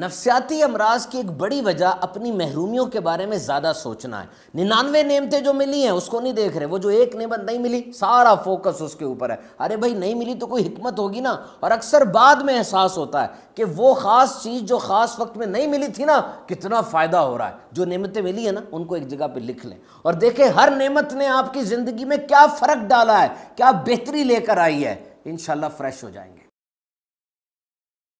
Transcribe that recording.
नफसियाती अमराज की एक बड़ी वजह अपनी महरूमियों के बारे में ज़्यादा सोचना है निन्यानवे नेमतें जो मिली हैं उसको नहीं देख रहे वो जो एक नेमत नहीं मिली सारा फोकस उसके ऊपर है अरे भाई नहीं मिली तो कोई हिकमत होगी ना और अक्सर बाद में एहसास होता है कि वो ख़ास चीज़ जो ख़ास वक्त में नहीं मिली थी ना कितना फ़ायदा हो रहा है जो नियमतें मिली है ना उनको एक जगह पर लिख लें और देखें हर नियमत ने आपकी ज़िंदगी में क्या फ़र्क डाला है क्या बेहतरी लेकर आई है इन फ्रेश हो जाएंगे